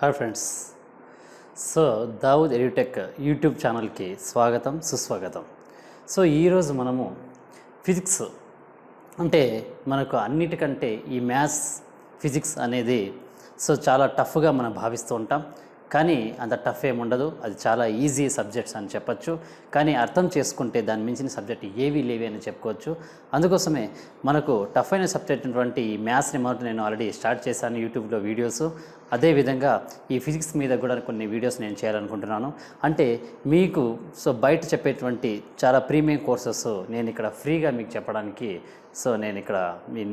hi friends so Dawood edutech YouTube ఛానల్కి స్వాగతం సుస్వాగతం సో ఈరోజు మనము ఫిజిక్స్ అంటే మనకు అన్నిటికంటే ఈ మ్యాథ్స్ ఫిజిక్స్ అనేది సో చాలా టఫ్గా మనం భావిస్తూ ఉంటాం కానీ అంత టఫ్ ఏమి ఉండదు అది చాలా ఈజీ సబ్జెక్ట్స్ అని చెప్పచ్చు కానీ అర్థం చేసుకుంటే దాని మించిన సబ్జెక్ట్ ఏవి లేవి అని చెప్పుకోవచ్చు అందుకోసమే మనకు టఫ్ అయిన సబ్జెక్ట్ అయినటువంటి మ్యాథ్స్ని మొదటి నేను ఆల్రెడీ స్టార్ట్ చేశాను యూట్యూబ్లో వీడియోస్ అదేవిధంగా ఈ ఫిజిక్స్ మీద కూడా కొన్ని వీడియోస్ నేను చేయాలనుకుంటున్నాను అంటే మీకు సో బయట చెప్పేటువంటి చాలా ప్రీమియం కోర్సెస్ నేను ఇక్కడ ఫ్రీగా మీకు చెప్పడానికి సో నేను ఇక్కడ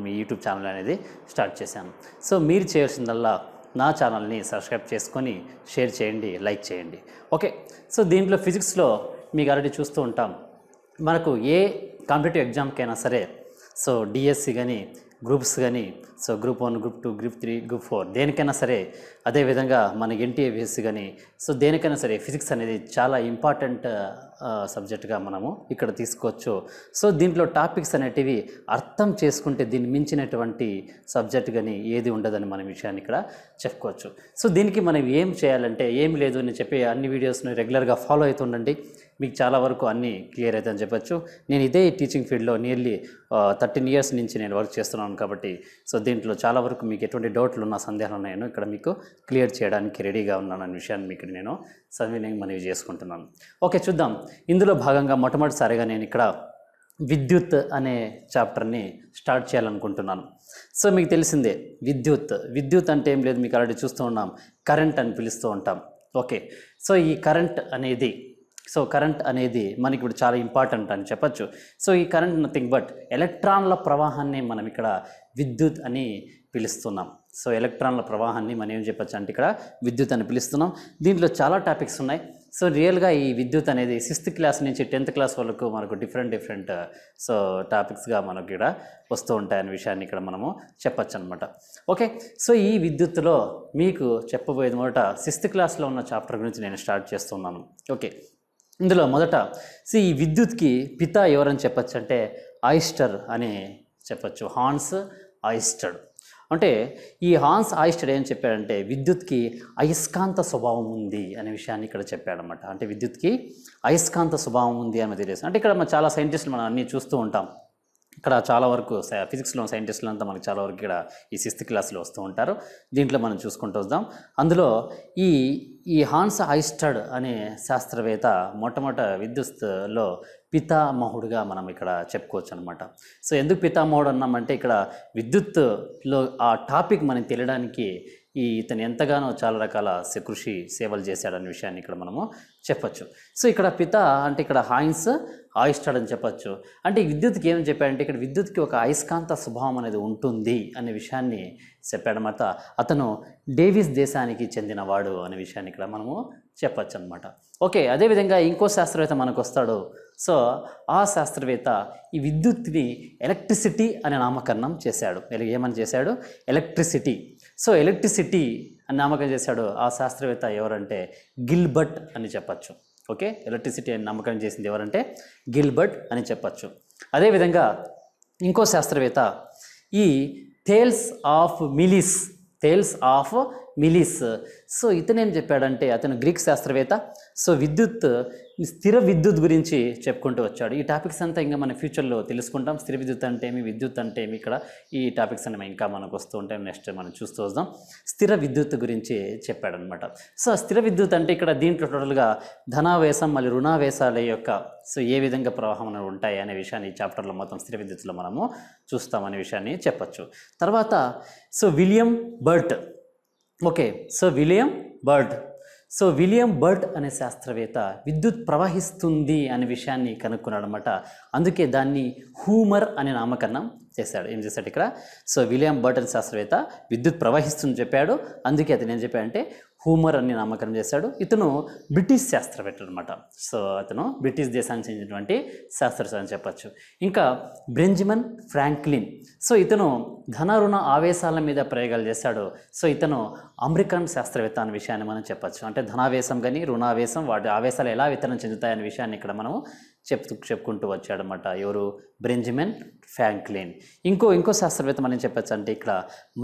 మీ యూట్యూబ్ ఛానల్ అనేది స్టార్ట్ చేశాను సో మీరు చేయాల్సిందల్లా నా ఛానల్ని సబ్స్క్రైబ్ చేసుకొని షేర్ చేయండి లైక్ చేయండి ఓకే సో దీంట్లో ఫిజిక్స్లో మీకు ఆల్రెడీ చూస్తూ ఉంటాం మనకు ఏ కాంపిటేటివ్ ఎగ్జామ్కైనా సరే సో డిఎస్సి కానీ గ్రూప్స్ కానీ so group one group two group three group four దేనికైనా సరే అదేవిధంగా మన ఎన్టీఏ కానీ సో దేనికైనా సరే ఫిజిక్స్ అనేది చాలా ఇంపార్టెంట్ సబ్జెక్ట్గా మనము ఇక్కడ తీసుకోవచ్చు సో దీంట్లో టాపిక్స్ అనేటివి అర్థం చేసుకుంటే దీన్ని మించినటువంటి సబ్జెక్ట్ కానీ ఏది ఉండదని మన విషయాన్ని ఇక్కడ చెప్పుకోవచ్చు సో దీనికి మనం ఏం చేయాలంటే ఏం లేదు అని చెప్పి అన్ని వీడియోస్ని రెగ్యులర్గా ఫాలో అవుతుండండి మీకు చాలా వరకు అన్నీ క్లియర్ అవుతాయని చెప్పొచ్చు నేను ఇదే టీచింగ్ ఫీల్డ్లో నియర్లీ థర్టీన్ ఇయర్స్ నుంచి నేను వర్క్ చేస్తున్నాను కాబట్టి సో దీంట్లో చాలా వరకు మీకు ఎటువంటి డౌట్లు ఉన్న సందేహాలు ఉన్నాయో ఇక్కడ మీకు క్లియర్ చేయడానికి రెడీగా ఉన్నాను అనే విషయాన్ని మీకు నేను సవినయం మనవి చేసుకుంటున్నాను ఓకే చూద్దాం ఇందులో భాగంగా మొట్టమొదటిసారిగా నేను ఇక్కడ విద్యుత్ అనే చాప్టర్ని స్టార్ట్ చేయాలనుకుంటున్నాను సో మీకు తెలిసిందే విద్యుత్ విద్యుత్ అంటే ఏం లేదు మీకు ఆల్రెడీ చూస్తూ ఉన్నాం కరెంట్ అని పిలుస్తూ ఉంటాం ఓకే సో ఈ కరెంట్ అనేది సో కరెంట్ అనేది మనకి ఇప్పుడు చాలా ఇంపార్టెంట్ అని చెప్పచ్చు సో ఈ కరెంట్ నథింగ్ బట్ ఎలక్ట్రాన్ల ప్రవాహాన్ని మనం ఇక్కడ విద్యుత్ అని పిలుస్తున్నాం సో ఎలక్ట్రాన్ల ప్రవాహాన్ని మనం ఏం చెప్పచ్చు అంటే ఇక్కడ విద్యుత్ అని పిలుస్తున్నాం దీంట్లో చాలా టాపిక్స్ ఉన్నాయి సో రియల్గా ఈ విద్యుత్ అనేది సిక్స్త్ క్లాస్ నుంచి టెన్త్ క్లాస్ వరకు మనకు డిఫరెంట్ డిఫరెంట్ సో టాపిక్స్గా మనకు ఇక్కడ వస్తూ ఉంటాయనే విషయాన్ని ఇక్కడ మనము చెప్పచ్చు అనమాట ఓకే సో ఈ విద్యుత్తులో మీకు చెప్పబోయేది మొదట సిక్స్త్ క్లాస్లో ఉన్న చాప్టర్ గురించి నేను స్టార్ట్ చేస్తున్నాను ఓకే ఇందులో మొదట సి ఈ విద్యుత్కి పిత ఎవరని చెప్పచ్చు అంటే ఆయిస్టర్ అని చెప్పచ్చు హాన్స్ ఆయిస్టర్ అంటే ఈ హాన్స్ ఆయిస్టర్ ఏం చెప్పాడంటే విద్యుత్కి అయస్కాంత స్వభావం ఉంది అనే విషయాన్ని ఇక్కడ చెప్పాడనమాట అంటే విద్యుత్కి అయస్కాంత స్వభావం ఉంది అని తెలియజేస్తాం అంటే ఇక్కడ మనం చాలా సైంటిస్టులు మనం అన్నీ చూస్తూ ఉంటాం ఇక్కడ చాలా వరకు ఫిజిక్స్లో సైంటిస్టులు అంతా మనకి చాలా వరకు ఇక్కడ ఈ సిక్స్త్ క్లాస్లో వస్తూ ఉంటారు దీంట్లో మనం చూసుకుంటూ వద్దాం అందులో ఈ ఈ హాన్స్ హైస్టర్డ్ అనే శాస్త్రవేత్త మొట్టమొదట విద్యుత్లో పితామహుడుగా మనం ఇక్కడ చెప్పుకోవచ్చు అనమాట సో ఎందుకు పితామహుడు అన్నామంటే ఇక్కడ విద్యుత్లో ఆ టాపిక్ మనం తెలియడానికి ఈ ఇతను ఎంతగానో చాలా రకాల కృషి సేవలు చేశాడనే విషయాన్ని ఇక్కడ మనము చెప్పచ్చు సో ఇక్కడ పిత అంటే ఇక్కడ హాయిన్స్ ఆయిస్టాడ్ అని చెప్పచ్చు అంటే విద్యుత్కి ఏమని చెప్పాడంటే ఇక్కడ విద్యుత్కి ఒక అయస్కాంత స్వభావం అనేది ఉంటుంది అనే విషయాన్ని చెప్పాడు అన్నమాట అతను డేవిస్ దేశానికి చెందినవాడు అనే విషయాన్ని ఇక్కడ మనము చెప్పచ్చు అనమాట ఓకే అదేవిధంగా ఇంకో శాస్త్రవేత్త మనకు వస్తాడు సో ఆ శాస్త్రవేత్త ఈ విద్యుత్ని ఎలక్ట్రిసిటీ అనే నామకరణం చేశాడు ఏమని చేశాడు ఎలక్ట్రిసిటీ సో ఎలక్ట్రిసిటీ అని నామకం చేశాడు ఆ శాస్త్రవేత్త ఎవరంటే గిల్బర్ట్ అని చెప్పచ్చు ఓకే ఎలక్ట్రిసిటీ అని నామకం చేసింది ఎవరంటే గిల్బర్ట్ అని చెప్పచ్చు అదేవిధంగా ఇంకో శాస్త్రవేత్త ఈ Thales of Miletus Thales of Miletus so ఇతనేం చెప్పాడంటే అతను గ్రీక్ శాస్త్రవేత్త సో విద్యుత్ స్థిర విద్యుత్ గురించి చెప్పుకుంటూ వచ్చాడు ఈ టాపిక్స్ అంతా ఇంకా మన ఫ్యూచర్లో తెలుసుకుంటాం స్థిర విద్యుత్ అంటే ఏమి విద్యుత్ అంటే ఏమి ఇక్కడ ఈ టాపిక్స్ అన్నీ ఇంకా మనకు వస్తూ ఉంటాయి నెక్స్ట్ మనం చూస్తూ వద్దాం స్థిర విద్యుత్ గురించి చెప్పాడనమాట సో స్థిర విద్యుత్ అంటే ఇక్కడ దీంట్లో టోటల్గా ధనావేశం మళ్ళీ రుణావేశాల యొక్క సో ఏ విధంగా ప్రవాహం ఉంటాయి అనే విషయాన్ని ఈ చాప్టర్లో మొత్తం స్థిర విద్యుత్లో మనము చూస్తామనే విషయాన్ని చెప్పచ్చు తర్వాత so William Burt okay so William Bird so William Burt అనే శాస్త్రవేత్త విద్యుత్ ప్రవహిస్తుంది అనే విషయాన్ని కనుక్కున్నాడు అనమాట అందుకే దాన్ని హూమర్ అనే నామకరణం చేశాడు ఏం చేశాడు ఇక్కడ సో విలియం బర్ట్ అనే శాస్త్రవేత్త విద్యుత్ ప్రవహిస్తుంది చెప్పాడు అందుకే అతను ఏం చెప్పాడంటే హూమర్ అని నామకరణం చేశాడు ఇతను బ్రిటిష్ శాస్త్రవేత్త అనమాట సో అతను బ్రిటిష్ దేశానికి చెందినటువంటి శాస్త్రవేత్త అని చెప్పచ్చు ఇంకా బ్రెంజిమన్ ఫ్రాంక్లిన్ సో ఇతను ధన రుణ ఆవేశాల మీద ప్రయోగాలు చేశాడు సో ఇతను అమెరికన్ శాస్త్రవేత్త అనే విషయాన్ని మనం చెప్పచ్చు అంటే ధనావేశం కానీ రుణావేశం వాటి ఆవేశాలు ఎలా విత్తనం చెందుతాయనే విషయాన్ని ఇక్కడ మనం చెప్తూ చెప్పుకుంటూ వచ్చాడనమాట ఎవరు బ్రెంజమిన్ ఫ్యాంక్లిన్ ఇంకో ఇంకో శాస్త్రవేత్త మనం చెప్పచ్చు అంటే ఇక్కడ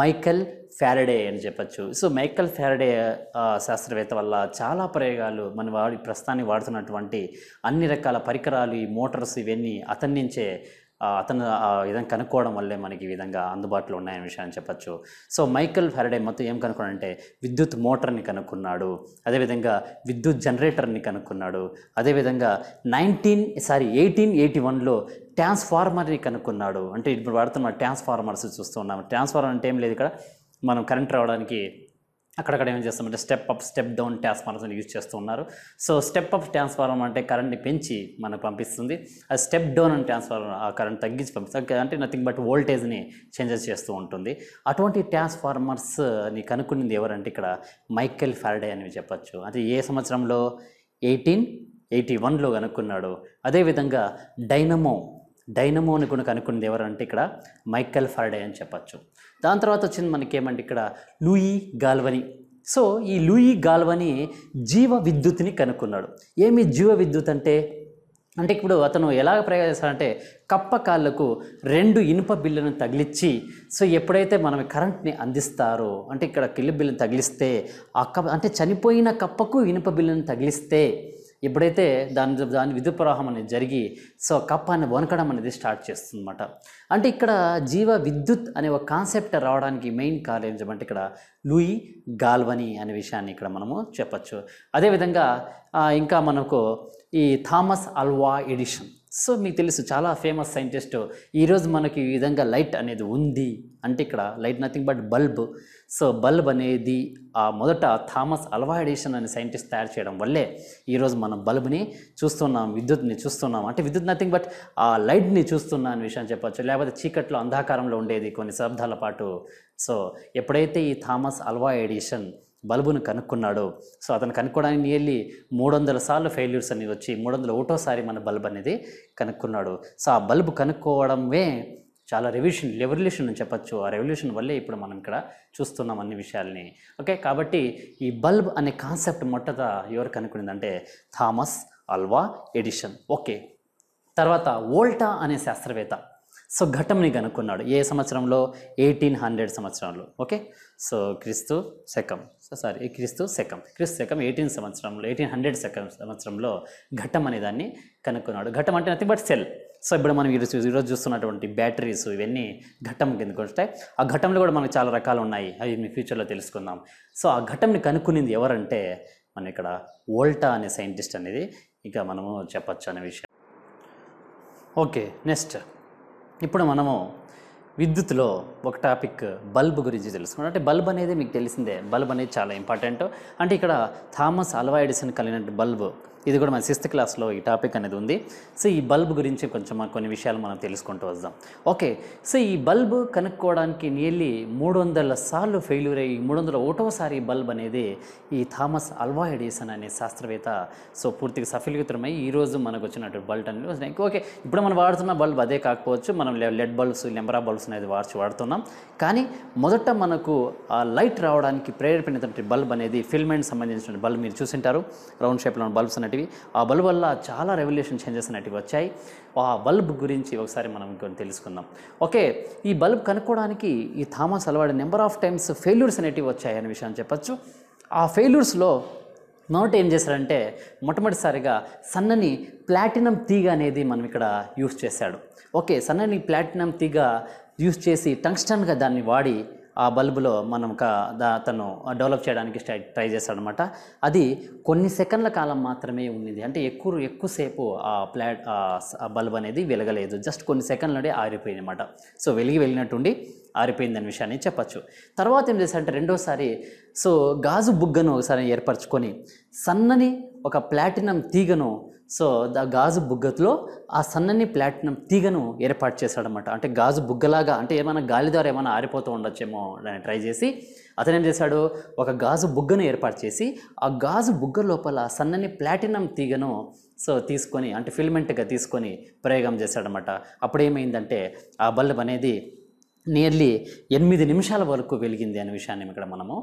మైకెల్ ఫ్యారడే అని చెప్పచ్చు సో మైకల్ ఫ్యారడే శాస్త్రవేత్త వల్ల చాలా ప్రయోగాలు మన వాడి ప్రస్తుతాన్ని వాడుతున్నటువంటి అన్ని రకాల పరికరాలు ఈ మోటార్స్ ఇవన్నీ అతని నుంచే అతను విధంగా కనుక్కోవడం వల్లే మనకి ఈ విధంగా అందుబాటులో ఉన్నాయనే విషయాన్ని చెప్పచ్చు సో మైకల్ ఫెరడే మొత్తం ఏం కనుక్కున్నాడంటే విద్యుత్ మోటార్ని కనుక్కున్నాడు అదేవిధంగా విద్యుత్ జనరేటర్ని కనుక్కున్నాడు అదేవిధంగా నైన్టీన్ సారీ ఎయిటీన్ ఎయిటీ వన్లో ట్రాన్స్ఫార్మర్ని కనుక్కున్నాడు అంటే ఇప్పుడు వాడుతున్న ట్రాన్స్ఫార్మర్స్ ఉన్నాము ట్రాన్స్ఫార్మర్ అంటే ఏం లేదు ఇక్కడ మనం కరెంట్ రావడానికి అక్కడక్కడ ఏం చేస్తామంటే స్టెప్ అప్ స్టెప్ డౌన్ ట్రాన్స్ఫార్మర్స్ని యూజ్ చేస్తూ ఉన్నారు సో స్టెప్ అప్ ట్రాన్స్ఫార్మర్ అంటే కరెంట్ని పెంచి మనకు పంపిస్తుంది అది స్టెప్ డౌన్ అని ట్రాన్స్ఫార్మర్ ఆ కరెంట్ తగ్గించి పంపిస్తుంది అంటే నథింగ్ బట్ వోల్టేజ్ని చేంజెస్ చేస్తూ ఉంటుంది అటువంటి ట్రాన్స్ఫార్మర్స్ని కనుక్కున్నది ఎవరంటే ఇక్కడ మైకెల్ ఫ్యారడే అని చెప్పచ్చు అంటే ఏ సంవత్సరంలో ఎయిటీన్ ఎయిటీ వన్లో కనుక్కున్నాడు అదేవిధంగా డైనమో డైనమో అని కూడా కనుక్కున్నది ఎవరంటే ఇక్కడ మైకల్ ఫర్డే అని చెప్పచ్చు దాని తర్వాత వచ్చింది ఏమంటే ఇక్కడ లూయి గాల్వని సో ఈ లూయి గాల్వని జీవ విద్యుత్ని కనుక్కున్నాడు ఏమి జీవ విద్యుత్ అంటే అంటే ఇప్పుడు అతను ఎలా ప్రయోగం చేస్తాడంటే కప్ప కాళ్ళకు రెండు ఇనుప బిల్లును తగిలిచ్చి సో ఎప్పుడైతే మనం కరెంట్ని అందిస్తారో అంటే ఇక్కడ కిల్లు బిల్లును తగిలిస్తే ఆ కప్ప అంటే చనిపోయిన కప్పకు ఇనుప బిల్లును తగిలిస్తే ఎప్పుడైతే దాని దాని విద్యుత్ ప్రవాహం అనేది జరిగి సో కప్పాన్ని వనకడం అనేది స్టార్ట్ చేస్తుందన్నమాట అంటే ఇక్కడ జీవ విద్యుత్ అనే ఒక కాన్సెప్ట్ రావడానికి మెయిన్ కారణం ఏంటంటే ఇక్కడ లూయి గాల్వని అనే విషయాన్ని ఇక్కడ మనము చెప్పచ్చు అదేవిధంగా ఇంకా మనకు ఈ థామస్ అల్వా ఎడిషన్ సో మీకు తెలుసు చాలా ఫేమస్ సైంటిస్టు ఈరోజు మనకి ఈ విధంగా లైట్ అనేది ఉంది అంటే ఇక్కడ light nothing but bulb so bulb అనేది ఆ మొదట థామస్ అల్వా ఎడిషన్ అనే సైంటిస్ట్ తయారు చేయడం వల్లే ఈరోజు మనం బల్బ్ని చూస్తున్నాం విద్యుత్ని చూస్తున్నాం అంటే విద్యుత్ నథింగ్ బట్ ఆ లైట్ని చూస్తున్నా అనే విషయం చెప్పచ్చు లేకపోతే చీకట్లో అంధకారంలో ఉండేది కొన్ని శబ్దాల పాటు సో ఎప్పుడైతే ఈ థామస్ అల్వా ఎడిషన్ బల్బును కనుక్కున్నాడు సో అతను కనుక్కోవడానికి నియర్లీ మూడు వందల సార్లు ఫెయిల్యూర్స్ అనేవి వచ్చి మూడు వందల ఒకటోసారి మన బల్బ్ అనేది కనుక్కున్నాడు సో ఆ బల్బ్ కనుక్కోవడమే చాలా రెవల్యూషన్ రెవల్యూషన్ అని చెప్పచ్చు ఆ రెవల్యూషన్ వల్లే ఇప్పుడు మనం ఇక్కడ చూస్తున్నాం అన్ని విషయాల్ని ఓకే కాబట్టి ఈ బల్బ్ అనే కాన్సెప్ట్ మొట్టత ఎవరు కనుక్కునిందంటే థామస్ అల్వా ఎడిషన్ ఓకే తర్వాత ఓల్టా అనే శాస్త్రవేత్త సో ఘటంని కనుక్కున్నాడు ఏ సంవత్సరంలో ఎయిటీన్ హండ్రెడ్ సంవత్సరంలో ఓకే సో క్రీస్తు శకం సారీ క్రీస్తు శకం క్రీస్తు శకం ఎయిటీన్ సంవత్సరంలో ఎయిటీన్ హండ్రెడ్ సెకం సంవత్సరంలో ఘట్టం అనే దాన్ని కనుక్కున్నాడు ఘట్టం అంటే నథింగ్ బట్ సెల్ సో ఇప్పుడు మనం ఈరోజు ఈరోజు చూస్తున్నటువంటి బ్యాటరీస్ ఇవన్నీ ఘట్టం కింద వస్తాయి ఆ ఘట్టంలో కూడా మనకు చాలా రకాలు ఉన్నాయి అవి మీ ఫ్యూచర్లో తెలుసుకుందాం సో ఆ ఘట్టంని కనుక్కునింది ఎవరంటే మనం ఇక్కడ ఓల్టా అనే సైంటిస్ట్ అనేది ఇక మనము చెప్పచ్చు అనే విషయం ఓకే నెక్స్ట్ ఇప్పుడు మనము విద్యుత్లో ఒక టాపిక్ బల్బ్ గురించి తెలుసుకున్నాం అంటే బల్బ్ అనేది మీకు తెలిసిందే బల్బ్ అనేది చాలా ఇంపార్టెంట్ అంటే ఇక్కడ థామస్ అల్వా ఎడిసన్ కలిగినట్టు బల్బ్ ఇది కూడా మన సిక్స్త్ క్లాస్లో ఈ టాపిక్ అనేది ఉంది సో ఈ బల్బ్ గురించి కొంచెం కొన్ని విషయాలు మనం తెలుసుకుంటూ వద్దాం ఓకే సో ఈ బల్బ్ కనుక్కోవడానికి నియర్లీ మూడు వందల సార్లు ఫెయిల్యూర్ అయ్యి మూడు వందల ఒకటోసారి బల్బ్ అనేది ఈ థామస్ అల్వా ఎడిసన్ అనే శాస్త్రవేత్త సో పూర్తిగా సఫలీకృతమై ఈరోజు మనకు వచ్చినటువంటి బల్బ్ అనేది ఓకే ఇప్పుడు మనం వాడుతున్న బల్బ్ అదే కాకపోవచ్చు మనం లెడ్ బల్బ్స్ లెమరా బల్బ్స్ అనేది వాడుచు వాడుతున్నాం కానీ మొదట మనకు ఆ లైట్ రావడానికి ప్రేరేపినటువంటి బల్బ్ అనేది ఫిల్మెంట్ సంబంధించిన బల్బ్ మీరు చూసింటారు రౌండ్ షేప్లో బల్బ్స్ అనేది అనేటివి ఆ బల్బ్ వల్ల చాలా రెవల్యూషన్ చేంజెస్ అనేటివి వచ్చాయి ఆ బల్బ్ గురించి ఒకసారి మనం ఇంకొని తెలుసుకుందాం ఓకే ఈ బల్బ్ కనుక్కోవడానికి ఈ థామస్ అలవాడి నెంబర్ ఆఫ్ టైమ్స్ ఫెయిల్యూర్స్ అనేటివి వచ్చాయి అనే విషయాన్ని చెప్పచ్చు ఆ ఫెయిల్యూర్స్లో నోట్ ఏం చేశారంటే మొట్టమొదటిసారిగా సన్నని ప్లాటినం తీగ అనేది మనం ఇక్కడ యూస్ చేశాడు ఓకే సన్నని ప్లాటినం తీగ యూస్ చేసి టంగ్స్టన్గా దాన్ని వాడి ఆ బల్బులో మనం తను డెవలప్ చేయడానికి ట్రై చేస్తాడనమాట అది కొన్ని సెకండ్ల కాలం మాత్రమే ఉన్నింది అంటే ఎక్కువ ఎక్కువసేపు ఆ ప్లాట్ ఆ బల్బ్ అనేది వెలగలేదు జస్ట్ కొన్ని సెకండ్లనే ఆరిపోయింది అనమాట సో వెలిగి వెళ్ళినట్టుండి ఆరిపోయింది అనే విషయాన్ని చెప్పచ్చు తర్వాత ఏం చేశారంటే రెండోసారి సో గాజు బుగ్గను ఒకసారి ఏర్పరచుకొని సన్నని ఒక ప్లాటినం తీగను సో ఆ గాజు బుగ్గతో ఆ సన్నని ప్లాటినం తీగను ఏర్పాటు చేశాడనమాట అంటే గాజు బుగ్గలాగా అంటే ఏమైనా గాలి ద్వారా ఏమైనా ఆరిపోతూ ఉండొచ్చేమో అని ట్రై చేసి అతను ఏం చేశాడు ఒక గాజు బుగ్గను ఏర్పాటు చేసి ఆ గాజు బుగ్గ లోపల సన్నని ప్లాటినం తీగను సో తీసుకొని అంటే ఫిల్మెంట్గా తీసుకొని ప్రయోగం చేశాడనమాట అప్పుడు ఏమైందంటే ఆ బల్బ్ అనేది నియర్లీ ఎనిమిది నిమిషాల వరకు వెలిగింది అనే విషయాన్ని ఇక్కడ మనము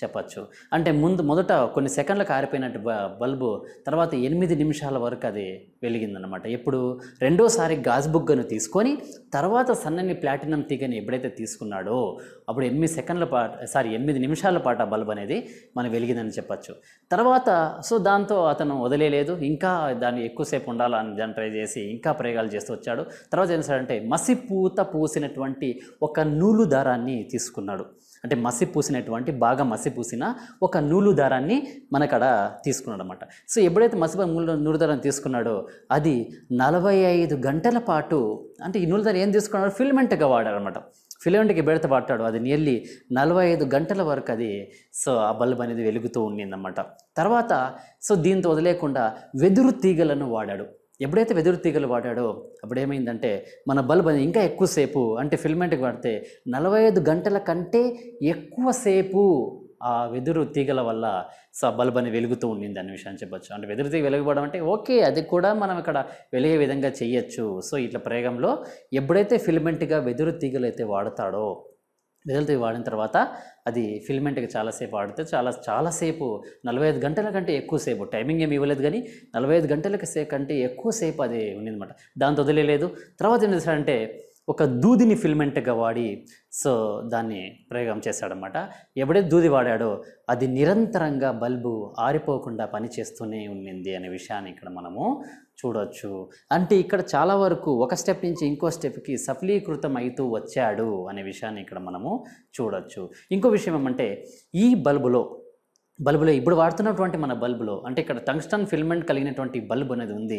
చెప్పచ్చు అంటే ముందు మొదట కొన్ని సెకండ్లకు ఆరిపోయినట్టు బల్బు తర్వాత ఎనిమిది నిమిషాల వరకు అది వెలిగిందనమాట ఇప్పుడు రెండోసారి గాజు బుగ్గను తీసుకొని తర్వాత సన్నని ప్లాటినం తీగని ఎప్పుడైతే తీసుకున్నాడో అప్పుడు ఎనిమిది సెకండ్ల పాటు సారీ ఎనిమిది నిమిషాల పాటు ఆ బల్బు అనేది మనం వెలిగిందని చెప్పచ్చు తర్వాత సో దాంతో అతను వదిలేదు ఇంకా దాన్ని ఎక్కువసేపు ఉండాలని దాన్ని ట్రై చేసి ఇంకా ప్రయోగాలు చేస్తూ వచ్చాడు తర్వాత ఏం చేశాడంటే మసి పూత పూసినటువంటి ఒక నూలు దారాన్ని తీసుకున్నాడు అంటే మసి పూసినటువంటి బాగా మసి పూసిన ఒక నూలు దారాన్ని మనకడ తీసుకున్నాడు అనమాట సో ఎప్పుడైతే మసి నూలు దారం తీసుకున్నాడో అది నలభై ఐదు గంటల పాటు అంటే ఈ నూలు దారం ఏం తీసుకున్నాడో ఫిల్మెంట్గా వాడాడు అనమాట ఫిలమెంట్కి బెడత పట్టాడు అది నియర్లీ నలభై ఐదు గంటల వరకు అది సో ఆ బల్బ్ అనేది వెలుగుతూ ఉండిందన్నమాట తర్వాత సో దీంతో వదిలేకుండా వెదురు తీగలను వాడాడు ఎప్పుడైతే వెదురు తీగలు వాడాడో అప్పుడేమైందంటే మన బల్బ్ ఇంకా ఎక్కువసేపు అంటే ఫిల్మెంట్కి వాడితే నలభై ఐదు గంటల కంటే ఎక్కువసేపు ఆ వెదురు తీగల వల్ల స బల్బ్ అని వెలుగుతూ ఉండింది అనే విషయాన్ని చెప్పొచ్చు అంటే వెదురు తీగ వెలుగుపడడం అంటే ఓకే అది కూడా మనం ఇక్కడ వెలిగే విధంగా చేయొచ్చు సో ఇట్లా ప్రయోగంలో ఎప్పుడైతే ఫిల్మెంట్గా వెదురు తీగలు అయితే వాడతాడో వెదులుతీ వాడిన తర్వాత అది ఫిల్మెంట్కి చాలాసేపు ఆడితే చాలా చాలాసేపు నలభై ఐదు గంటల కంటే ఎక్కువసేపు టైమింగ్ ఏమి ఇవ్వలేదు కానీ నలభై ఐదు సేపు కంటే ఎక్కువసేపు అది ఉండిందన్నమాట దాంతో వదిలేదు తర్వాత ఏం చేశాడంటే ఒక దూదిని ఫిల్మెంట్గా వాడి సో దాన్ని ప్రయోగం చేశాడనమాట ఎప్పుడైతే దూది వాడాడో అది నిరంతరంగా బల్బు ఆరిపోకుండా పనిచేస్తూనే ఉండింది అనే విషయాన్ని ఇక్కడ మనము చూడొచ్చు అంటే ఇక్కడ చాలా వరకు ఒక స్టెప్ నుంచి ఇంకో స్టెప్కి సఫలీకృతం అవుతూ వచ్చాడు అనే విషయాన్ని ఇక్కడ మనము చూడొచ్చు ఇంకో విషయం ఏమంటే ఈ బల్బులో బల్బులో ఇప్పుడు వాడుతున్నటువంటి మన బల్బులో అంటే ఇక్కడ టంగ్స్టన్ ఫిల్మెంట్ కలిగినటువంటి బల్బ్ అనేది ఉంది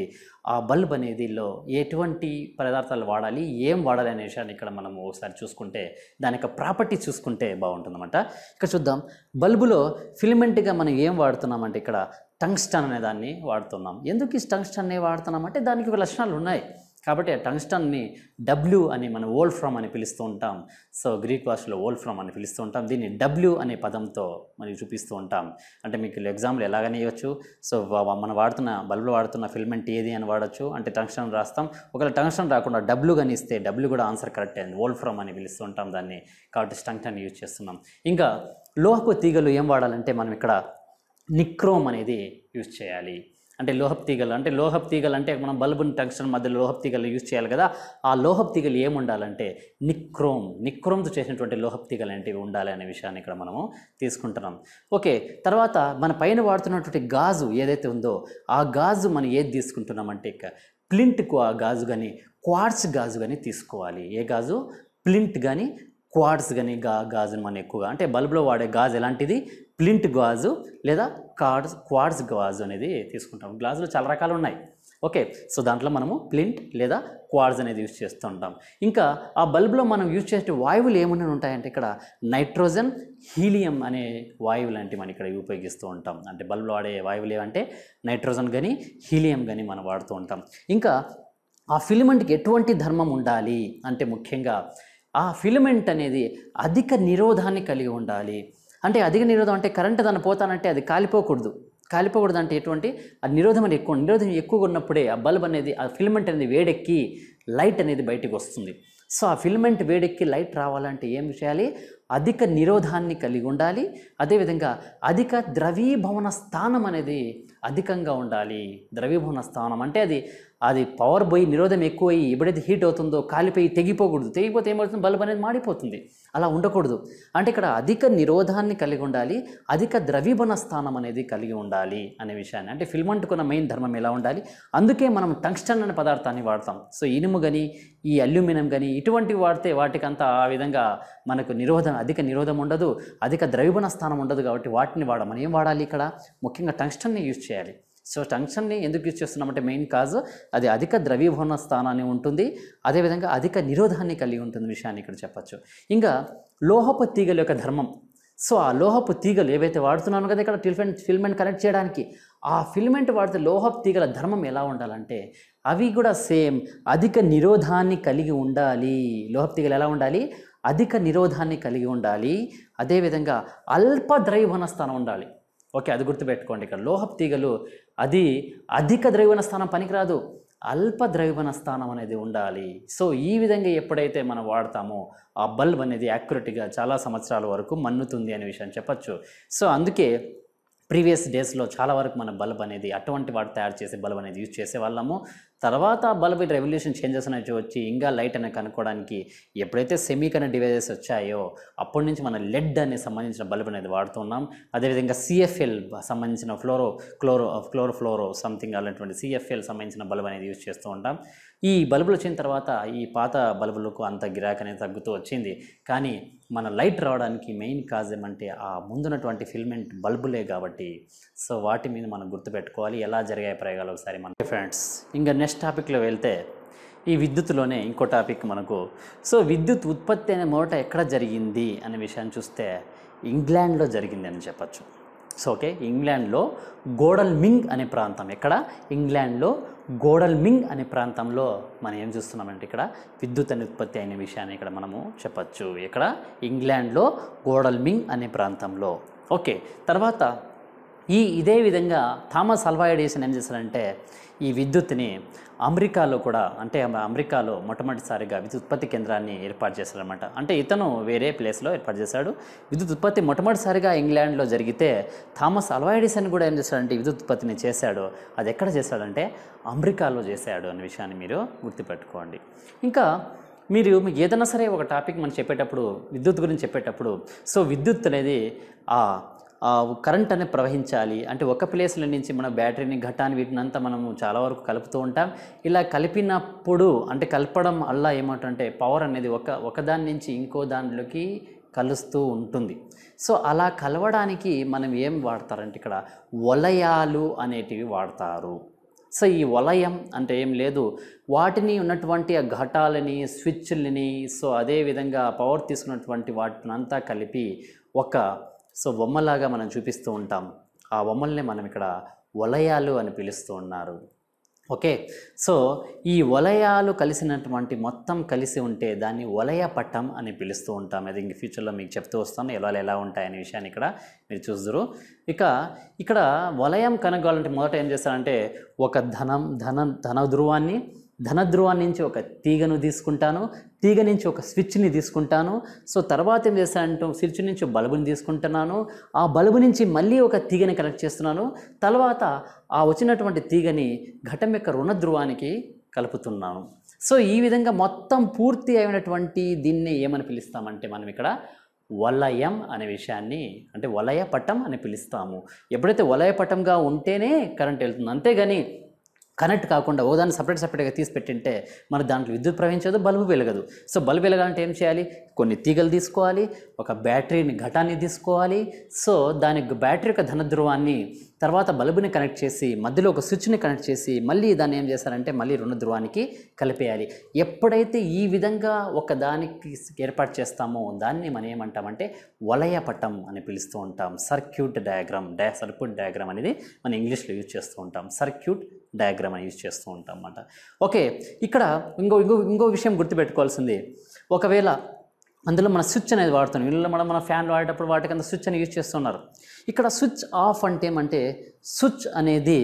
ఆ బల్బ్ అనేదిలో ఎటువంటి పదార్థాలు వాడాలి ఏం వాడాలి అనే విషయాన్ని ఇక్కడ మనము ఒకసారి చూసుకుంటే దాని యొక్క ప్రాపర్టీ చూసుకుంటే బాగుంటుందన్నమాట ఇక్కడ చూద్దాం బల్బులో ఫిల్మెంట్గా మనం ఏం వాడుతున్నామంటే ఇక్కడ టంగ్స్టన్ అనే దాన్ని వాడుతున్నాం ఎందుకు ఈ అనే వాడుతున్నామంటే దానికి లక్షణాలు ఉన్నాయి కాబట్టి ఆ టంగ్స్టన్ని డబ్ల్యూ అని మనం ఓల్డ్ ఫ్రమ్ అని పిలుస్తూ ఉంటాం సో గ్రీక్ భాషలో ఓల్డ్ ఫ్రమ్ అని పిలుస్తూ ఉంటాం దీన్ని డబ్ల్యూ అనే పదంతో మనకి చూపిస్తూ ఉంటాం అంటే మీకు ఎగ్జాంపుల్ ఎలాగనే ఇవ్వచ్చు సో మనం వాడుతున్న బల్బులు వాడుతున్న ఫిల్మెంట్ ఏది అని వాడచ్చు అంటే టంగ్స్టన్ రాస్తాం ఒకవేళ టంగ్స్టన్ రాకుండా డబ్ల్యూ కానీ ఇస్తే డబ్ల్యూ కూడా ఆన్సర్ కరెక్ట్ అయింది ఓల్డ్ ఫ్రమ్ అని పిలుస్తూ ఉంటాం దాన్ని కాబట్టి టంగ్స్టన్ యూజ్ చేస్తున్నాం ఇంకా లోహపు తీగలు ఏం వాడాలంటే మనం ఇక్కడ నిక్రోమ్ అనేది యూజ్ చేయాలి అంటే లోహపు తీగలు అంటే లోహపు తీగలు అంటే మనం బల్బుని టంక్షన్ మధ్యలో లోహపు తీగలు యూజ్ చేయాలి కదా ఆ లోహపు తీగలు ఏముండాలంటే నిక్రోమ్ నిక్రోమ్తో చేసినటువంటి లోహపు తీగలు అంటే ఉండాలి అనే విషయాన్ని ఇక్కడ మనము తీసుకుంటున్నాం ఓకే తర్వాత మన పైన వాడుతున్నటువంటి గాజు ఏదైతే ఉందో ఆ గాజు మనం ఏది తీసుకుంటున్నామంటే ఇక ప్లింట్కు ఆ గాజు కానీ క్వార్ట్స్ గాజు కానీ తీసుకోవాలి ఏ గాజు ప్లింట్ కానీ క్వార్ట్స్ కానీ గా గాజును మనం ఎక్కువగా అంటే బల్బులో వాడే గాజు ఎలాంటిది ప్లింట్ గాజు లేదా కార్డ్స్ క్వాడ్స్ గాజు అనేది తీసుకుంటాం గ్లాజులో చాలా రకాలు ఉన్నాయి ఓకే సో దాంట్లో మనము ప్లింట్ లేదా క్వాడ్స్ అనేది యూజ్ చేస్తూ ఉంటాం ఇంకా ఆ బల్బ్లో మనం యూజ్ చేసే వాయువులు ఏమైనా ఉంటాయంటే ఇక్కడ నైట్రోజన్ హీలియం అనే వాయువు లాంటివి మనం ఇక్కడ ఉపయోగిస్తూ ఉంటాం అంటే బల్బ్లో వాడే వాయువులు ఏమంటే నైట్రోజన్ కానీ హీలియం కానీ మనం వాడుతూ ఉంటాం ఇంకా ఆ ఫిలిమెంట్కి ఎటువంటి ధర్మం ఉండాలి అంటే ముఖ్యంగా ఆ ఫిలిమెంట్ అనేది అధిక నిరోధాన్ని కలిగి ఉండాలి అంటే అధిక నిరోధం అంటే కరెంట్ దాన్ని పోతానంటే అది కాలిపోకూడదు కాలిపోకూడదు అంటే ఎటువంటి ఆ నిరోధం అనేది ఎక్కువ నిరోధం ఎక్కువగా ఉన్నప్పుడే ఆ బల్బ్ అనేది ఆ ఫిల్మెంట్ అనేది వేడెక్కి లైట్ అనేది బయటకు వస్తుంది సో ఆ ఫిల్మెంట్ వేడెక్కి లైట్ రావాలంటే ఏం చేయాలి అధిక నిరోధాన్ని కలిగి ఉండాలి అదేవిధంగా అధిక ద్రవీభవన స్థానం అనేది అధికంగా ఉండాలి ద్రవీభవన స్థానం అంటే అది అది పవర్ పోయి నిరోధం ఎక్కువై ఎప్పుడైతే హీట్ అవుతుందో కాలిపోయి తెగిపోకూడదు తెగిపోతే ఏమవుతుంది బల్బ్ అనేది మాడిపోతుంది అలా ఉండకూడదు అంటే ఇక్కడ అధిక నిరోధాన్ని కలిగి ఉండాలి అధిక ద్రవీభన స్థానం అనేది కలిగి ఉండాలి అనే విషయాన్ని అంటే ఫిల్మ్ అంటుకున్న మెయిన్ ధర్మం ఎలా ఉండాలి అందుకే మనం టంగ్స్టన్ అనే పదార్థాన్ని వాడతాం సో ఇనుము కానీ ఈ అల్యూమినియం కానీ ఇటువంటివి వాడితే వాటికంతా ఆ విధంగా మనకు నిరోధం అధిక నిరోధం ఉండదు అధిక ద్రవీభన స్థానం ఉండదు కాబట్టి వాటిని వాడమని ఏం వాడాలి ఇక్కడ ముఖ్యంగా టంగ్స్టన్ని యూజ్ చేయాలి సో టంక్షన్ని ఎందుకు యూజ్ చేస్తున్నామంటే మెయిన్ కాజ్ అది అధిక ద్రవీభవన స్థానాన్ని ఉంటుంది అదేవిధంగా అధిక నిరోధాన్ని కలిగి ఉంటుంది విషయాన్ని ఇక్కడ చెప్పచ్చు ఇంకా లోహపు తీగల యొక్క ధర్మం సో ఆ లోహపు తీగలు ఏవైతే వాడుతున్నాను కదా ఇక్కడ ఫిల్మెంట్ ఫిల్మెంట్ కనెక్ట్ చేయడానికి ఆ ఫిల్మెంట్ వాడితే లోహపు తీగల ధర్మం ఎలా ఉండాలంటే అవి కూడా సేమ్ అధిక నిరోధాన్ని కలిగి ఉండాలి లోహపు తీగలు ఎలా ఉండాలి అధిక నిరోధాన్ని కలిగి ఉండాలి అదేవిధంగా అల్ప ద్రైవన స్థానం ఉండాలి ఓకే అది గుర్తుపెట్టుకోండి ఇక్కడ లోహపు తీగలు అది అధిక ద్రవ్యణ స్థానం పనికిరాదు అల్ప ద్రవ్యవణ స్థానం అనేది ఉండాలి సో ఈ విధంగా ఎప్పుడైతే మనం వాడతామో ఆ బల్బ్ అనేది యాక్యురేట్గా చాలా సంవత్సరాల వరకు మన్నుతుంది అనే విషయం చెప్పచ్చు సో అందుకే ప్రీవియస్ డేస్లో చాలా వరకు మన బల్బ్ అనేది అటువంటి వాడు తయారు చేసే బల్బ్ అనేది యూజ్ చేసే వాళ్ళము తర్వాత బల్బ్ రెవల్యూషన్ చేంజెస్ అనేవి వచ్చి ఇంకా లైట్ అనేది కనుక్కోవడానికి ఎప్పుడైతే సెమీ డివైజెస్ వచ్చాయో అప్పటి నుంచి మనం లెడ్ అనే సంబంధించిన బల్బ్ అనేది వాడుతున్నాం అదేవిధంగా సిఎఫ్ఎల్ సంబంధించిన fluoro chloro chloro fluoro something అలాంటివంటి సిఎఫ్ఎల్ సంబంధించిన బల్బ్ అనేది యూజ్ చేస్తూ ఉంటాం ఈ బల్బులు వచ్చిన తర్వాత ఈ పాత బల్బులకు అంత గిరాక్ అనేది తగ్గుతూ వచ్చింది కానీ మన లైట్ రావడానికి మెయిన్ కాజ్ ఏమంటే ఆ ముందున్నటువంటి ఫిల్మెంట్ బల్బులే కాబట్టి సో వాటి మీద మనం గుర్తుపెట్టుకోవాలి ఎలా జరిగాయి ప్రయోగాలు ఒకసారి మన ఫ్రెండ్స్ ఇంకా నెక్స్ట్ టాపిక్లో వెళ్తే ఈ విద్యుత్లోనే ఇంకో టాపిక్ మనకు సో విద్యుత్ ఉత్పత్తి అనే మొదట ఎక్కడ జరిగింది అనే విషయాన్ని చూస్తే ఇంగ్లాండ్లో జరిగింది అని చెప్పచ్చు సో ఓకే ఇంగ్లాండ్లో గోడల్మింగ్ అనే ప్రాంతం ఎక్కడ ఇంగ్లాండ్లో గోడల్మింగ్ అనే ప్రాంతంలో మనం ఏం చూస్తున్నామంటే ఇక్కడ విద్యుత్ అని ఉత్పత్తి అయిన విషయాన్ని ఇక్కడ మనము చెప్పచ్చు ఇక్కడ ఇంగ్లాండ్లో గోడల్మింగ్ అనే ప్రాంతంలో ఓకే తర్వాత ఈ ఇదే విధంగా థామస్ అల్వా ఏం చేశారంటే ఈ విద్యుత్ని అమెరికాలో కూడా అంటే అమెరికాలో మొట్టమొదటిసారిగా విద్యుత్ ఉత్పత్తి కేంద్రాన్ని ఏర్పాటు చేశారనమాట అంటే ఇతను వేరే ప్లేస్లో ఏర్పాటు చేశాడు విద్యుత్ ఉత్పత్తి మొట్టమొదటిసారిగా ఇంగ్లాండ్లో జరిగితే థామస్ అల్వాయిడిసన్ కూడా ఏం చేశాడంటే విద్యుత్ ఉత్పత్తిని చేశాడు అది ఎక్కడ చేశాడంటే అమెరికాలో చేశాడు అనే విషయాన్ని మీరు గుర్తుపెట్టుకోండి ఇంకా మీరు ఏదైనా సరే ఒక టాపిక్ మనం చెప్పేటప్పుడు విద్యుత్ గురించి చెప్పేటప్పుడు సో విద్యుత్ అనేది ఆ కరెంట్ అనేది ప్రవహించాలి అంటే ఒక ప్లేస్లో నుంచి మన బ్యాటరీని ఘటాన్ని అంతా మనము చాలా వరకు కలుపుతూ ఉంటాం ఇలా కలిపినప్పుడు అంటే కలపడం వల్ల ఏమంటే పవర్ అనేది ఒక ఒకదాని నుంచి ఇంకో దానిలోకి కలుస్తూ ఉంటుంది సో అలా కలవడానికి మనం ఏం వాడతారంటే ఇక్కడ వలయాలు అనేటివి వాడతారు సో ఈ వలయం అంటే ఏం లేదు వాటిని ఉన్నటువంటి ఆ ఘటాలని స్విచ్లని సో అదేవిధంగా పవర్ తీసుకున్నటువంటి వాటిని అంతా కలిపి ఒక సో బొమ్మలాగా మనం చూపిస్తూ ఉంటాం ఆ బొమ్మల్ని మనం ఇక్కడ వలయాలు అని పిలుస్తూ ఉన్నారు ఓకే సో ఈ వలయాలు కలిసినటువంటి మొత్తం కలిసి ఉంటే దాన్ని వలయ పట్టం అని పిలుస్తూ ఉంటాం అది ఇంక ఫ్యూచర్లో మీకు చెప్తూ వస్తాను ఎలా ఎలా ఉంటాయనే విషయాన్ని ఇక్కడ మీరు చూద్దరు ఇక ఇక్కడ వలయం కనుగొనాలంటే మొదట ఏం చేస్తారంటే ఒక ధనం ధన ధన ధ్రువాన్ని ధనధ్రువం నుంచి ఒక తీగను తీసుకుంటాను తీగ నుంచి ఒక స్విచ్ని తీసుకుంటాను సో తర్వాత ఏం చేశానంటే స్విచ్ నుంచి బల్బుని తీసుకుంటున్నాను ఆ బల్బు నుంచి మళ్ళీ ఒక తీగని కనెక్ట్ చేస్తున్నాను తర్వాత ఆ వచ్చినటువంటి తీగని ఘటం యొక్క రుణధ్రువానికి కలుపుతున్నాను సో ఈ విధంగా మొత్తం పూర్తి అయినటువంటి దీన్ని ఏమని పిలుస్తామంటే మనం ఇక్కడ వలయం అనే విషయాన్ని అంటే వలయ పటం అని పిలుస్తాము ఎప్పుడైతే వలయ పటంగా ఉంటేనే కరెంట్ వెళ్తుంది అంతేగాని కనెక్ట్ కాకుండా ఓదాన్ని సపరేట్ సపరేట్గా తీసి పెట్టింటే మన దాంట్లో విద్యుత్ ప్రవహించదు బల్బు వెలగదు సో బల్బు వెలగాలంటే ఏం చేయాలి కొన్ని తీగలు తీసుకోవాలి ఒక బ్యాటరీని ఘటాన్ని తీసుకోవాలి సో దాని బ్యాటరీ యొక్క ధనధ్రువాన్ని తర్వాత బల్బుని కనెక్ట్ చేసి మధ్యలో ఒక స్విచ్ని కనెక్ట్ చేసి మళ్ళీ దాన్ని ఏం చేస్తారంటే మళ్ళీ రెండు ధ్రువానికి కలిపేయాలి ఎప్పుడైతే ఈ విధంగా ఒక దానికి ఏర్పాటు చేస్తామో దాన్ని మనం ఏమంటామంటే వలయ పటం అని పిలుస్తూ ఉంటాం circuit diagram dia circuit diagram అనేది మనం ఇంగ్లీష్లో యూజ్ చేస్తూ ఉంటాం సర్క్యూట్ డయాగ్రామ్ అని యూజ్ చేస్తూ ఉంటాం అన్నమాట ఓకే ఇక్కడ ఇంకో ఇంకో ఇంకో విషయం గుర్తుపెట్టుకోవాల్సింది ఒకవేళ అందులో మన స్విచ్ అనేది వాడుతాం ఇళ్ళు మనం మన ఫ్యాన్లు వాడేటప్పుడు వాటి స్విచ్ అని యూజ్ చేస్తున్నారు ఇక్కడ స్విచ్ ఆఫ్ అంటే ఏమంటే స్విచ్ అనేది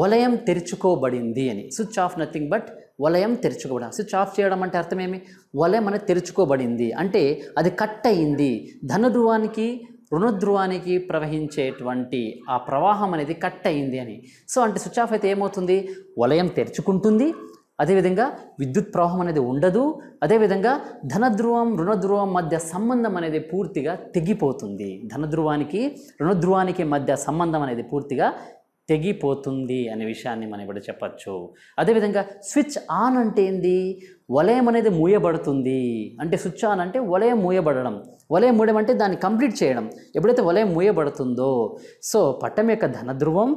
వలయం తెరుచుకోబడింది అని స్విచ్ ఆఫ్ నథింగ్ బట్ వలయం తెరుచుకోబడి స్విచ్ ఆఫ్ చేయడం అంటే అర్థమేమి వలయం అనేది తెరుచుకోబడింది అంటే అది కట్ అయింది ధనుధ్రువానికి రుణధ్రువానికి ప్రవహించేటువంటి ఆ ప్రవాహం అనేది కట్ అయింది అని సో అంటే స్విచ్ ఆఫ్ అయితే ఏమవుతుంది వలయం తెరుచుకుంటుంది అదేవిధంగా విద్యుత్ ప్రవాహం అనేది ఉండదు అదేవిధంగా ధనధ్రువం రుణధ్రువం మధ్య సంబంధం అనేది పూర్తిగా తెగిపోతుంది ధనధ్రువానికి రుణధ్రువానికి మధ్య సంబంధం అనేది పూర్తిగా తెగిపోతుంది అనే విషయాన్ని మనం ఇప్పుడు చెప్పచ్చు అదేవిధంగా స్విచ్ ఆన్ అంటే ఏంది వలయం అనేది మూయబడుతుంది అంటే స్విచ్ ఆన్ అంటే వలయం మూయబడడం వలయం మూయడం అంటే దాన్ని కంప్లీట్ చేయడం ఎప్పుడైతే వలయం మూయబడుతుందో సో పట్టం యొక్క ధనధ్రువం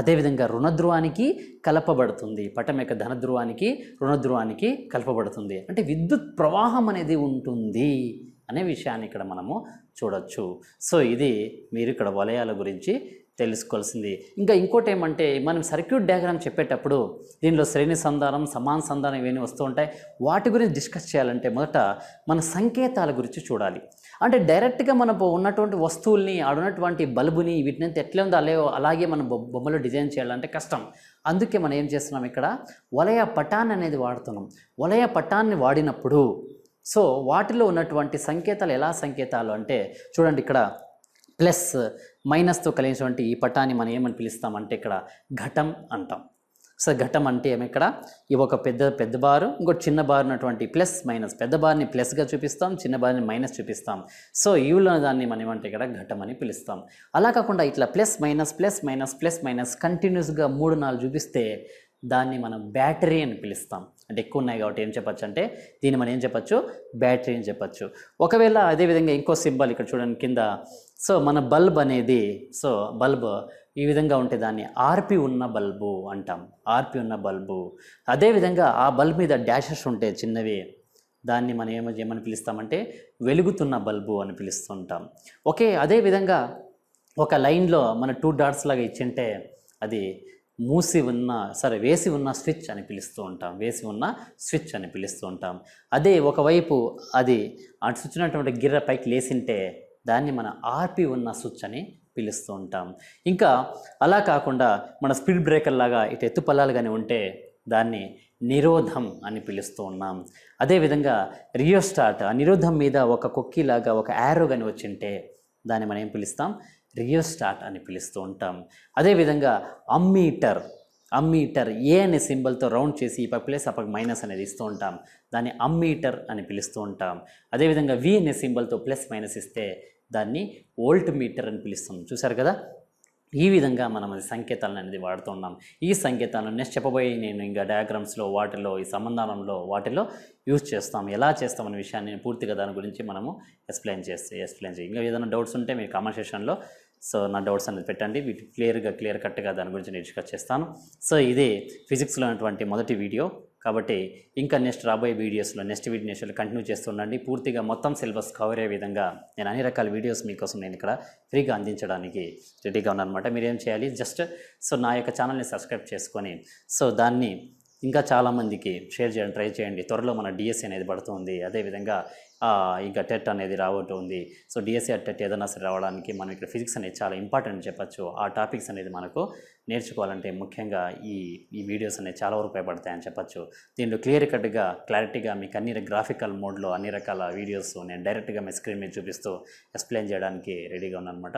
అదేవిధంగా రుణధ్రువానికి కలపబడుతుంది పటం యొక్క ధనధ్రువానికి రుణధ్రువానికి కలపబడుతుంది అంటే విద్యుత్ ప్రవాహం అనేది ఉంటుంది అనే విషయాన్ని ఇక్కడ మనము చూడొచ్చు సో ఇది మీరు ఇక్కడ వలయాల గురించి తెలుసుకోవాల్సింది ఇంకా ఇంకోటి ఏమంటే మనం సర్క్యూట్ డయాగ్రామ్ చెప్పేటప్పుడు దీనిలో శ్రేణి సంధానం సమాన సంధానం ఇవన్నీ వస్తూ ఉంటాయి వాటి గురించి డిస్కస్ చేయాలంటే మొదట మన సంకేతాల గురించి చూడాలి అంటే డైరెక్ట్గా మనం ఉన్నటువంటి వస్తువుల్ని ఆడున్నటువంటి బల్బుని వీటిని ఎట్లా ఉందో అలాగే అలాగే మనం బొమ్మలు డిజైన్ చేయాలంటే కష్టం అందుకే మనం ఏం చేస్తున్నాం ఇక్కడ వలయ పటాన్ అనేది వాడుతున్నాం వలయ పటాన్ని వాడినప్పుడు సో వాటిలో ఉన్నటువంటి సంకేతాలు ఎలా సంకేతాలు అంటే చూడండి ఇక్కడ ప్లస్ మైనస్తో కలిగినటువంటి ఈ పటాన్ని మనం ఏమని పిలుస్తామంటే ఇక్కడ ఘటం అంటాం సో ఘటం అంటే ఏమి ఇక్కడ ఇవి ఒక పెద్ద పెద్ద బారు ఇంకోటి చిన్న బార్ ఉన్నటువంటి ప్లస్ మైనస్ పెద్ద బార్ని ప్లస్గా చూపిస్తాం చిన్న బార్ని మైనస్ చూపిస్తాం సో ఈవులో దాన్ని మనం ఏమంటే ఇక్కడ ఘటం అని పిలుస్తాం అలా కాకుండా ఇట్లా plus minus plus minus plus minus కంటిన్యూస్గా మూడు నాలుగు చూపిస్తే దాన్ని మనం బ్యాటరీ అని పిలుస్తాం అంటే ఎక్కువ ఉన్నాయి కాబట్టి ఏం చెప్పచ్చు అంటే దీన్ని మనం ఏం చెప్పచ్చు బ్యాటరీ అని చెప్పచ్చు ఒకవేళ అదేవిధంగా ఇంకో సింబల్ ఇక్కడ చూడండి కింద సో మన బల్బ్ అనేది సో బల్బ్ ఈ విధంగా ఉంటే దాన్ని ఆర్పి ఉన్న బల్బు అంటాం ఆర్పి ఉన్న బల్బు అదేవిధంగా ఆ బల్బ్ మీద డాషెస్ ఉంటాయి చిన్నవి దాన్ని మనం ఏమో ఏమని పిలుస్తామంటే వెలుగుతున్న బల్బు అని పిలుస్తుంటాం ఓకే అదేవిధంగా ఒక లైన్లో మన టూ డాట్స్ లాగా ఇచ్చింటే అది మూసి ఉన్న సరే వేసి ఉన్న స్విచ్ అని పిలుస్తూ ఉంటాం వేసి ఉన్న స్విచ్ అని పిలుస్తూ ఉంటాం అదే ఒకవైపు అది అటు గిర్ర పైకి లేసింటే దాన్ని మన ఆర్పి ఉన్న స్విచ్ అని పిలుస్తూ ఉంటాం ఇంకా అలా కాకుండా మన స్పీడ్ బ్రేకర్ లాగా ఇటు ఎత్తుపల్లాలు కానీ ఉంటే దాన్ని నిరోధం అని పిలుస్తూ ఉన్నాం అదేవిధంగా రియోస్టార్ట్ ఆ నిరోధం మీద ఒక కొక్కిలాగా ఒక యారో కానీ వచ్చి ఉంటే దాన్ని మనం ఏం పిలుస్తాం స్టార్ట్ అని పిలుస్తూ ఉంటాం అదేవిధంగా అమ్మీటర్ అమ్మీటర్ ఏ అనే సింబల్తో రౌండ్ చేసి ఈ పక్క ప్లస్ మైనస్ అనేది ఇస్తూ ఉంటాం దాన్ని అమ్మీటర్ అని పిలుస్తూ ఉంటాం అదేవిధంగా వి అనే సింబల్తో ప్లస్ మైనస్ ఇస్తే దాన్ని ఓల్ట్ మీటర్ అని పిలుస్తాం చూసారు కదా ఈ విధంగా మనం సంకేతాలను అనేది వాడుతున్నాం ఈ సంకేతాలను నెక్స్ట్ చెప్పబోయే నేను ఇంకా డయాగ్రామ్స్లో వాటిలో ఈ సంబంధాలలో వాటిలో యూజ్ చేస్తాం ఎలా చేస్తాం అనే విషయాన్ని పూర్తిగా దాని గురించి మనము ఎక్స్ప్లెయిన్ చేస్తే ఎక్స్ప్లెయిన్ చేయి ఇంకా ఏదైనా డౌట్స్ ఉంటే మీరు కామెంట్ సెషన్లో సో నా డౌట్స్ అనేది పెట్టండి వీటి క్లియర్గా క్లియర్ కట్గా దాని గురించి నేను చేస్తాను సో ఇది ఫిజిక్స్లో ఉన్నటువంటి మొదటి వీడియో కాబట్టి ఇంకా నెక్స్ట్ రాబోయే వీడియోస్లో నెక్స్ట్ వీడియోస్లో కంటిన్యూ చేస్తుండండి పూర్తిగా మొత్తం సిలబస్ కవర్ అయ్యే విధంగా నేను అన్ని రకాల వీడియోస్ మీకోసం నేను ఇక్కడ ఫ్రీగా అందించడానికి రెడీగా ఉన్నాను అనమాట మీరేం చేయాలి జస్ట్ సో నా యొక్క ఛానల్ని సబ్స్క్రైబ్ చేసుకొని సో దాన్ని ఇంకా చాలామందికి షేర్ చేయడం ట్రై చేయండి త్వరలో మన డిఎస్సీ అనేది పడుతుంది అదేవిధంగా ఇంకా టెట్ అనేది ఉంది సో డిఎస్సీ e టెట్ ఏదైనా సరే రావడానికి మనం ఇక్కడ ఫిజిక్స్ అనేది చాలా ఇంపార్టెంట్ చెప్పచ్చు ఆ టాపిక్స్ అనేది మనకు నేర్చుకోవాలంటే ముఖ్యంగా ఈ ఈ వీడియోస్ అనేవి చాలా వరకు ఉపయోగపడతాయని చెప్పచ్చు దీంట్లో క్లియర్ కట్గా క్లారిటీగా మీకు అన్ని గ్రాఫికల్ మోడ్లో అన్ని రకాల వీడియోస్ నేను డైరెక్ట్గా మీ స్క్రీన్ మీద చూపిస్తూ ఎక్స్ప్లెయిన్ చేయడానికి రెడీగా ఉన్నానమాట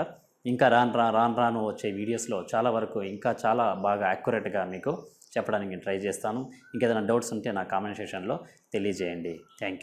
ఇంకా రాను రా రాను రాను వచ్చే వీడియోస్లో చాలా వరకు ఇంకా చాలా బాగా యాక్యురేట్గా మీకు చెప్పడానికి ట్రై చేస్తాను ఇంకేదైనా డౌట్స్ ఉంటే నా కామెంట్ సెక్షన్లో తెలియజేయండి థ్యాంక్ యూ